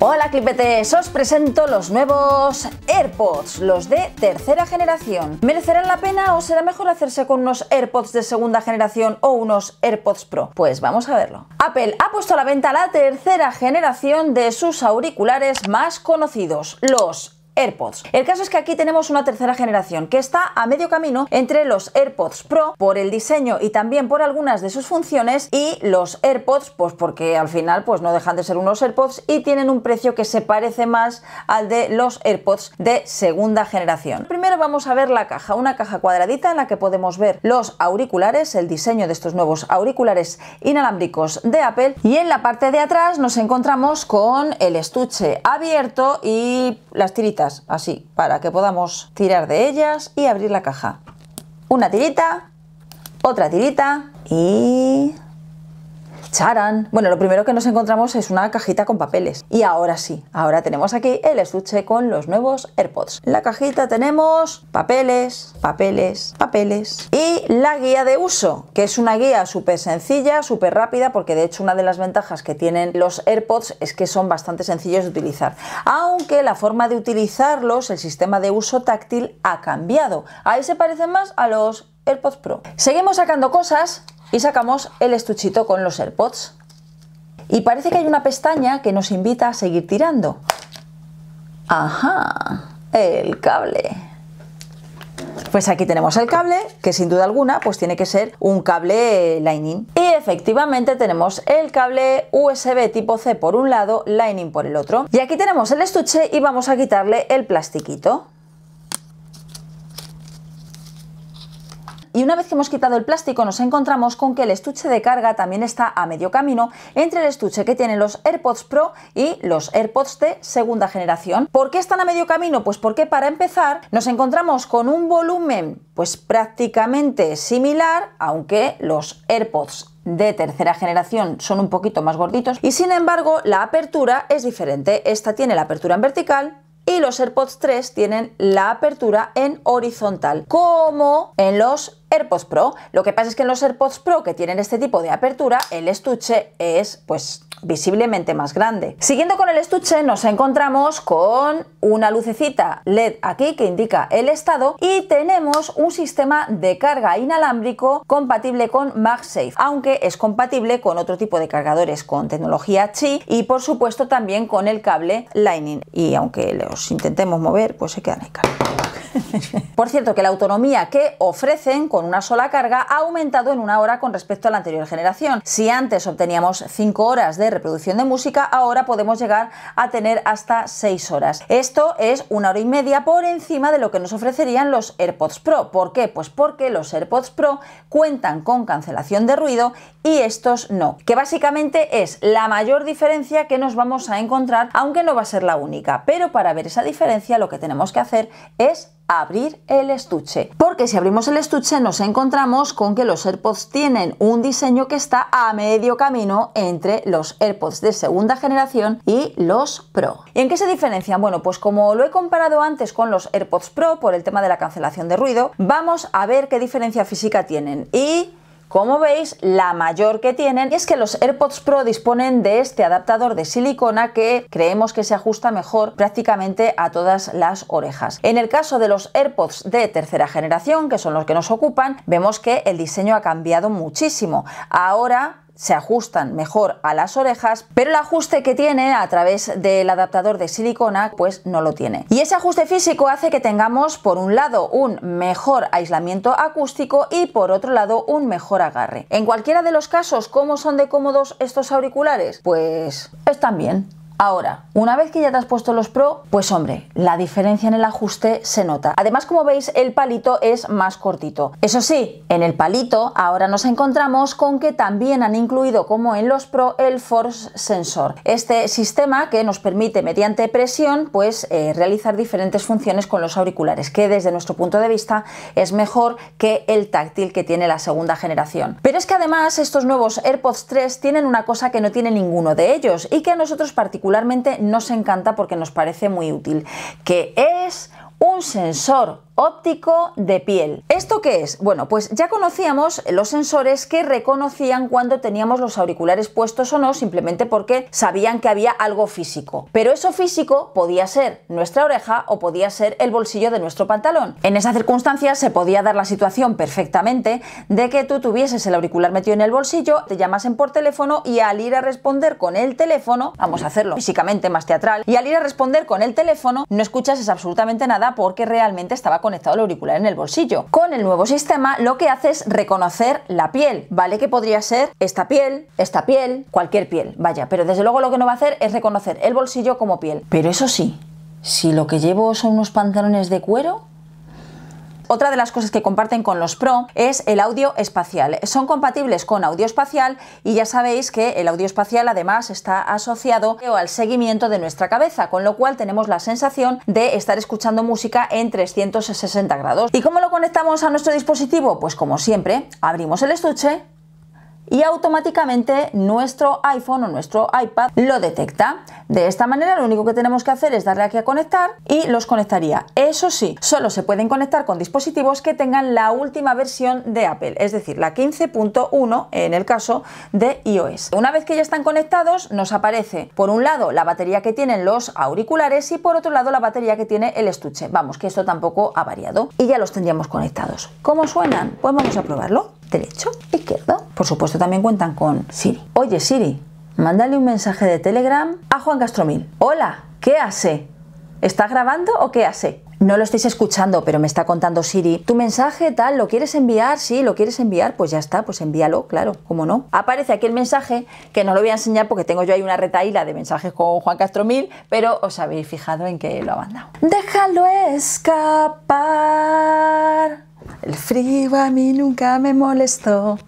Hola clipetes, os presento los nuevos AirPods, los de tercera generación. ¿Merecerán la pena o será mejor hacerse con unos AirPods de segunda generación o unos AirPods Pro? Pues vamos a verlo. Apple ha puesto a la venta la tercera generación de sus auriculares más conocidos, los AirPods. El caso es que aquí tenemos una tercera generación que está a medio camino entre los AirPods Pro por el diseño y también por algunas de sus funciones y los AirPods pues porque al final pues no dejan de ser unos AirPods y tienen un precio que se parece más al de los AirPods de segunda generación. Primero vamos a ver la caja, una caja cuadradita en la que podemos ver los auriculares, el diseño de estos nuevos auriculares inalámbricos de Apple y en la parte de atrás nos encontramos con el estuche abierto y las tiritas así, para que podamos tirar de ellas y abrir la caja. Una tirita, otra tirita y bueno, lo primero que nos encontramos es una cajita con papeles. Y ahora sí, ahora tenemos aquí el estuche con los nuevos AirPods. En la cajita tenemos papeles, papeles, papeles y la guía de uso, que es una guía súper sencilla, súper rápida, porque de hecho una de las ventajas que tienen los AirPods es que son bastante sencillos de utilizar. Aunque la forma de utilizarlos, el sistema de uso táctil ha cambiado. Ahí se parecen más a los AirPods Pro. Seguimos sacando cosas y sacamos el estuchito con los AirPods. Y parece que hay una pestaña que nos invita a seguir tirando. Ajá, el cable. Pues aquí tenemos el cable, que sin duda alguna pues tiene que ser un cable Lightning. Y efectivamente tenemos el cable USB tipo C por un lado, Lightning por el otro. Y aquí tenemos el estuche y vamos a quitarle el plastiquito. y una vez que hemos quitado el plástico nos encontramos con que el estuche de carga también está a medio camino entre el estuche que tienen los AirPods Pro y los AirPods de segunda generación. ¿Por qué están a medio camino? Pues porque para empezar nos encontramos con un volumen pues prácticamente similar, aunque los AirPods de tercera generación son un poquito más gorditos y sin embargo la apertura es diferente. Esta tiene la apertura en vertical y los AirPods 3 tienen la apertura en horizontal, como en los AirPods Pro. Lo que pasa es que en los AirPods Pro que tienen este tipo de apertura, el estuche es pues visiblemente más grande. Siguiendo con el estuche nos encontramos con una lucecita LED aquí que indica el estado y tenemos un sistema de carga inalámbrico compatible con MagSafe, aunque es compatible con otro tipo de cargadores con tecnología chi y por supuesto también con el cable Lightning y aunque los intentemos mover pues se quedan ahí. Por cierto que la autonomía que ofrecen con una sola carga ha aumentado en una hora con respecto a la anterior generación. Si antes obteníamos 5 horas de reproducción de música, ahora podemos llegar a tener hasta 6 horas. Esto es una hora y media por encima de lo que nos ofrecerían los AirPods Pro. ¿Por qué? Pues porque los AirPods Pro cuentan con cancelación de ruido y estos no. Que básicamente es la mayor diferencia que nos vamos a encontrar, aunque no va a ser la única. Pero para ver esa diferencia lo que tenemos que hacer es abrir el estuche. Porque si abrimos el estuche nos encontramos con que los AirPods tienen un diseño que está a medio camino entre los AirPods de segunda generación y los Pro. ¿Y en qué se diferencian? Bueno, pues como lo he comparado antes con los AirPods Pro por el tema de la cancelación de ruido, vamos a ver qué diferencia física tienen. Y como veis, la mayor que tienen es que los AirPods Pro disponen de este adaptador de silicona que creemos que se ajusta mejor prácticamente a todas las orejas. En el caso de los AirPods de tercera generación, que son los que nos ocupan, vemos que el diseño ha cambiado muchísimo. Ahora se ajustan mejor a las orejas, pero el ajuste que tiene a través del adaptador de silicona pues no lo tiene. Y ese ajuste físico hace que tengamos por un lado un mejor aislamiento acústico y por otro lado un mejor agarre. En cualquiera de los casos, ¿cómo son de cómodos estos auriculares? Pues están bien. Ahora, una vez que ya te has puesto los Pro, pues hombre, la diferencia en el ajuste se nota. Además, como veis, el palito es más cortito. Eso sí, en el palito ahora nos encontramos con que también han incluido, como en los Pro, el Force Sensor. Este sistema que nos permite, mediante presión, pues eh, realizar diferentes funciones con los auriculares, que desde nuestro punto de vista es mejor que el táctil que tiene la segunda generación. Pero es que además estos nuevos AirPods 3 tienen una cosa que no tiene ninguno de ellos y que a nosotros particularmente particularmente nos encanta porque nos parece muy útil, que es un sensor óptico de piel. ¿Esto qué es? Bueno, pues ya conocíamos los sensores que reconocían cuando teníamos los auriculares puestos o no, simplemente porque sabían que había algo físico. Pero eso físico podía ser nuestra oreja o podía ser el bolsillo de nuestro pantalón. En esa circunstancia se podía dar la situación perfectamente de que tú tuvieses el auricular metido en el bolsillo, te llamasen por teléfono y al ir a responder con el teléfono, vamos a hacerlo físicamente más teatral, y al ir a responder con el teléfono no escuchas absolutamente nada porque realmente estaba con conectado el auricular en el bolsillo. Con el nuevo sistema lo que hace es reconocer la piel, ¿vale? Que podría ser esta piel, esta piel, cualquier piel, vaya, pero desde luego lo que no va a hacer es reconocer el bolsillo como piel. Pero eso sí, si lo que llevo son unos pantalones de cuero, otra de las cosas que comparten con los Pro es el audio espacial. Son compatibles con audio espacial y ya sabéis que el audio espacial además está asociado al seguimiento de nuestra cabeza, con lo cual tenemos la sensación de estar escuchando música en 360 grados. ¿Y cómo lo conectamos a nuestro dispositivo? Pues como siempre, abrimos el estuche y automáticamente nuestro iPhone o nuestro iPad lo detecta. De esta manera lo único que tenemos que hacer es darle aquí a conectar y los conectaría. Eso sí, solo se pueden conectar con dispositivos que tengan la última versión de Apple, es decir, la 15.1 en el caso de iOS. Una vez que ya están conectados, nos aparece por un lado la batería que tienen los auriculares y por otro lado la batería que tiene el estuche. Vamos, que esto tampoco ha variado y ya los tendríamos conectados. ¿Cómo suenan? Pues vamos a probarlo derecho, izquierdo. Por supuesto también cuentan con Siri. Oye Siri, mándale un mensaje de Telegram a Juan Castromil. Hola, ¿qué hace? ¿Estás grabando o qué hace? No lo estáis escuchando, pero me está contando Siri. Tu mensaje tal, ¿lo quieres enviar? Sí, lo quieres enviar, pues ya está, pues envíalo, claro, cómo no. Aparece aquí el mensaje, que no lo voy a enseñar porque tengo yo ahí una retaíla de mensajes con Juan Castromil, pero os habéis fijado en que lo ha mandado. Déjalo escapar. El frío a mí nunca me molestó.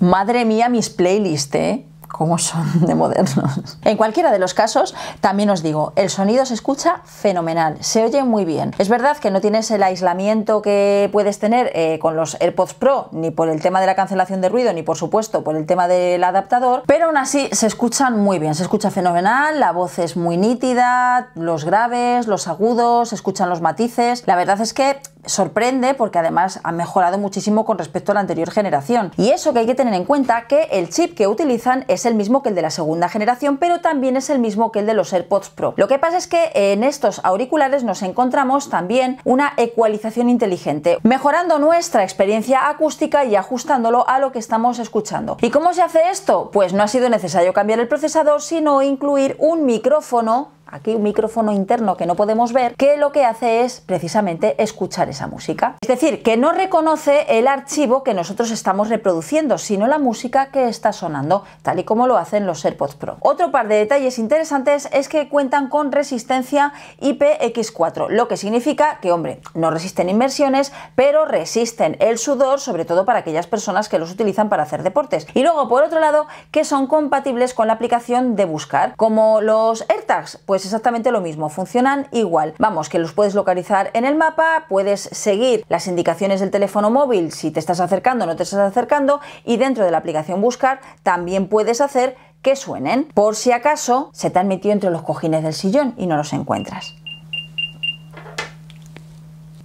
Madre mía, mis playlists, ¿eh? cómo son de modernos. En cualquiera de los casos, también os digo, el sonido se escucha fenomenal, se oye muy bien. Es verdad que no tienes el aislamiento que puedes tener eh, con los AirPods Pro, ni por el tema de la cancelación de ruido, ni por supuesto por el tema del adaptador, pero aún así se escuchan muy bien, se escucha fenomenal, la voz es muy nítida, los graves, los agudos, se escuchan los matices. La verdad es que sorprende porque además ha mejorado muchísimo con respecto a la anterior generación. Y eso que hay que tener en cuenta que el chip que utilizan es el mismo que el de la segunda generación, pero también es el mismo que el de los AirPods Pro. Lo que pasa es que en estos auriculares nos encontramos también una ecualización inteligente, mejorando nuestra experiencia acústica y ajustándolo a lo que estamos escuchando. ¿Y cómo se hace esto? Pues no ha sido necesario cambiar el procesador, sino incluir un micrófono aquí un micrófono interno que no podemos ver, que lo que hace es precisamente escuchar esa música. Es decir, que no reconoce el archivo que nosotros estamos reproduciendo, sino la música que está sonando, tal y como lo hacen los AirPods Pro. Otro par de detalles interesantes es que cuentan con resistencia IPX4, lo que significa que, hombre, no resisten inmersiones, pero resisten el sudor, sobre todo para aquellas personas que los utilizan para hacer deportes. Y luego, por otro lado, que son compatibles con la aplicación de buscar, como los AirTags, pues es pues exactamente lo mismo, funcionan igual. Vamos, que los puedes localizar en el mapa, puedes seguir las indicaciones del teléfono móvil si te estás acercando o no te estás acercando y dentro de la aplicación buscar también puedes hacer que suenen por si acaso se te han metido entre los cojines del sillón y no los encuentras.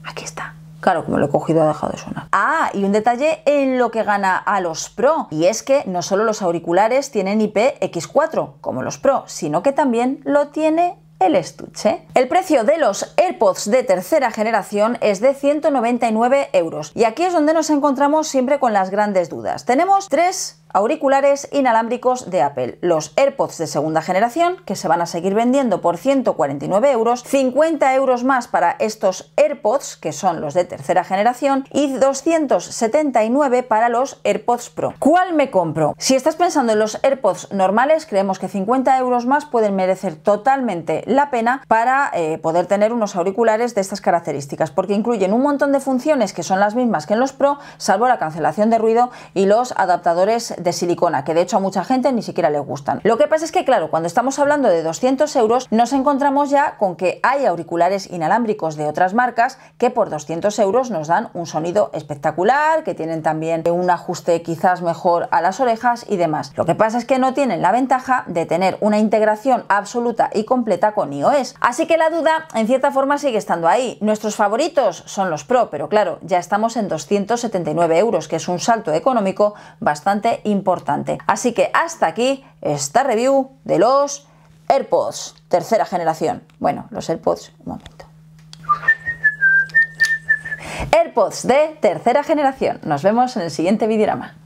Aquí está. Claro, como lo he cogido ha dejado de sonar. Ah, y un detalle en lo que gana a los Pro, y es que no solo los auriculares tienen IPX4, como los Pro, sino que también lo tiene el estuche. El precio de los AirPods de tercera generación es de 199 euros. Y aquí es donde nos encontramos siempre con las grandes dudas. Tenemos tres auriculares inalámbricos de Apple, los AirPods de segunda generación, que se van a seguir vendiendo por 149 euros, 50 euros más para estos AirPods, que son los de tercera generación, y 279 para los AirPods Pro. ¿Cuál me compro? Si estás pensando en los AirPods normales, creemos que 50 euros más pueden merecer totalmente la pena para eh, poder tener unos auriculares de estas características, porque incluyen un montón de funciones que son las mismas que en los Pro, salvo la cancelación de ruido y los adaptadores de silicona, que de hecho a mucha gente ni siquiera le gustan. Lo que pasa es que, claro, cuando estamos hablando de 200 euros, nos encontramos ya con que hay auriculares inalámbricos de otras marcas que por 200 euros nos dan un sonido espectacular, que tienen también un ajuste quizás mejor a las orejas y demás. Lo que pasa es que no tienen la ventaja de tener una integración absoluta y completa con iOS. Así que la duda, en cierta forma, sigue estando ahí. Nuestros favoritos son los Pro, pero claro, ya estamos en 279 euros, que es un salto económico bastante importante Así que hasta aquí esta review de los AirPods, tercera generación. Bueno, los AirPods, un momento. AirPods de tercera generación. Nos vemos en el siguiente videorama.